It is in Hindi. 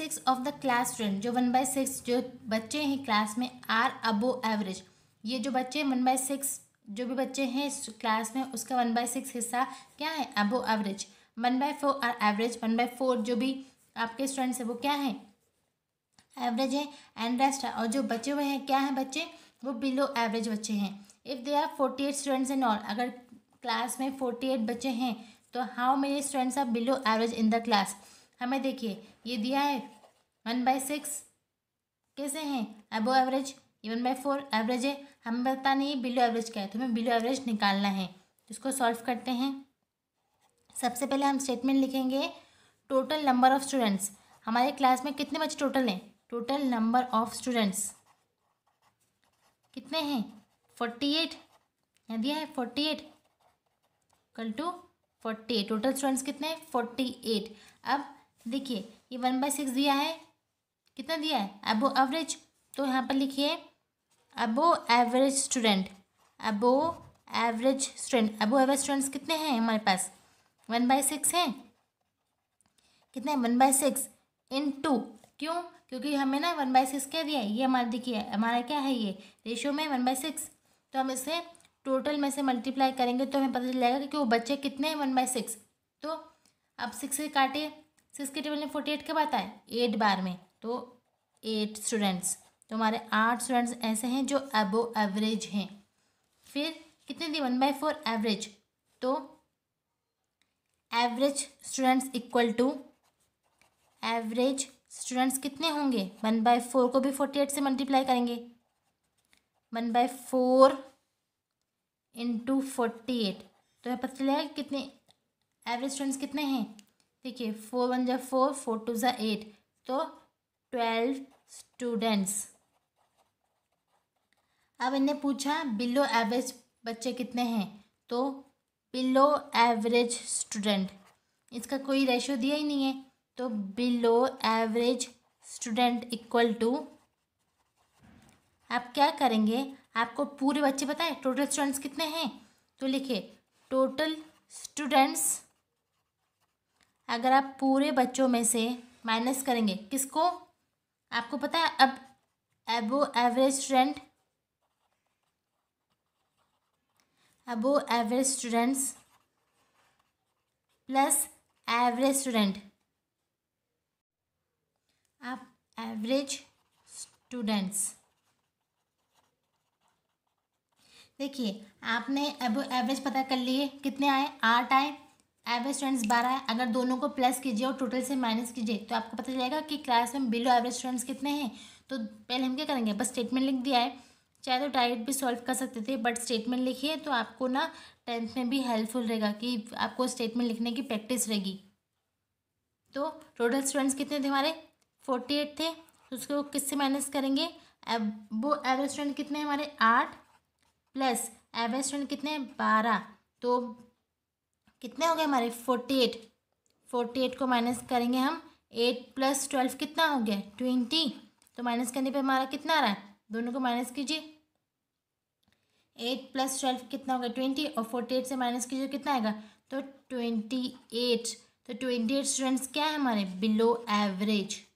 six of the class student जो वन बाई सिक्स जो बच्चे हैं क्लास में आर अबो एवरेज ये जो बच्चे वन बाई सिक्स जो भी बच्चे हैं क्लास में उसका वन बाई सिक्स हिस्सा क्या है above average one by four are average one by four जो भी आपके स्टूडेंट्स हैं वो क्या है एवरेज है एंड रेस्ट है और जो बचे हुए हैं क्या हैं बच्चे वो बिलो एवरेज बच्चे हैं if they are forty eight students in all अगर क्लास में फोर्टी एट बच्चे हैं तो how many students are below average in the class हमें देखिए ये दिया है वन बाई सिक्स कैसे हैं above average one by four average है हमें पता नहीं बिलो एवरेज क्या है तो हमें बिलो एवरेज निकालना है इसको सॉल्व करते हैं सबसे पहले हम स्टेटमेंट लिखेंगे टोटल नंबर ऑफ़ स्टूडेंट्स हमारे क्लास में कितने बच्चे टोटल हैं टोटल नंबर ऑफ़ स्टूडेंट्स कितने हैं फोर्टी एट यहाँ दिया है फोर्टी एट कल to forty eight total students कितने हैं फोर्टी एट अब देखिए ये वन बाई सिक्स दिया है कितना दिया है अबो एवरेज तो यहाँ पर लिखिए above average student above average student above average students कितने हैं हमारे पास वन बाई सिक्स हैं कितने one by six into क्यों क्योंकि हमें ना वन बाई सिक्स क्या दिया है ये हमारा देखिए हमारा क्या है ये रेशियो में वन बाई सिक्स तो हम इसे टोटल में से मल्टीप्लाई करेंगे तो हमें पता चल जाएगा कि वो बच्चे कितने हैं वन बाई सिक्स तो अब सिक्स से काटे सिक्स के टेबल में फोर्टी एट कब आता है एट बार में तो एट स्टूडेंट्स तो हमारे आठ स्टूडेंट्स ऐसे हैं जो एबो एवरेज हैं फिर कितने दिए वन बाई फोर एवरेज तो average students equal to average students कितने होंगे वन बाय फोर को भी फोर्टी एट से मल्टीप्लाई करेंगे one by four into forty eight तो यह पता चलेगा कितने एवरेज स्टूडेंट्स कितने हैं देखिए फोर वन जो फोर फोर टू ज़ा एट तो ट्वेल्व स्टूडेंट्स अब इन्हें पूछा बिलो एवरेज बच्चे कितने हैं तो बिलो एवरेज स्टूडेंट इसका कोई रेशो दिया ही नहीं है तो below average student equal to आप क्या करेंगे आपको पूरे बच्चे पता है टोटल स्टूडेंट्स कितने हैं तो लिखिए टोटल स्टूडेंट्स अगर आप पूरे बच्चों में से माइनस करेंगे किसको आपको पता है अब above average student above average students plus average student आप एवरेज स्टूडेंट्स देखिए आपने एबो एवरेज पता कर लिए कितने आए आठ आए एवरेज स्टूडेंट्स बारह है अगर दोनों को प्लस कीजिए और टोटल से माइनस कीजिए तो आपको पता चलेगा कि क्लास में बिलो एवरेज स्टूडेंट्स कितने हैं तो पहले हम क्या करेंगे बस स्टेटमेंट लिख दिया है चाहे तो डायरेक्ट भी सॉल्व कर सकते थे बट स्टेटमेंट लिखिए तो आपको ना टेंथ में भी हेल्पफुल रहेगा कि आपको स्टेटमेंट लिखने की प्रैक्टिस रहेगी तो टोटल स्टूडेंट्स कितने थे हमारे फोर्टी एट थे तो उसको किससे माइनस करेंगे वो एवरेज स्टूडेंट कितने हमारे आठ प्लस एवरेज स्टूडेंट कितने हैं बारह तो कितने हो गए हमारे फोर्टी एट फोर्टी एट को माइनस करेंगे हम एट प्लस ट्वेल्व कितना हो गया ट्वेंटी तो माइनस करने पे हमारा कितना आ रहा है दोनों को माइनस कीजिए एट प्लस ट्वेल्व कितना होगा ट्वेंटी और फोर्टी एट से माइनस कीजिए तो कितना आएगा तो ट्वेंटी एट तो ट्वेंटी एट स्टूडेंट्स क्या है हमारे बिलो एवरेज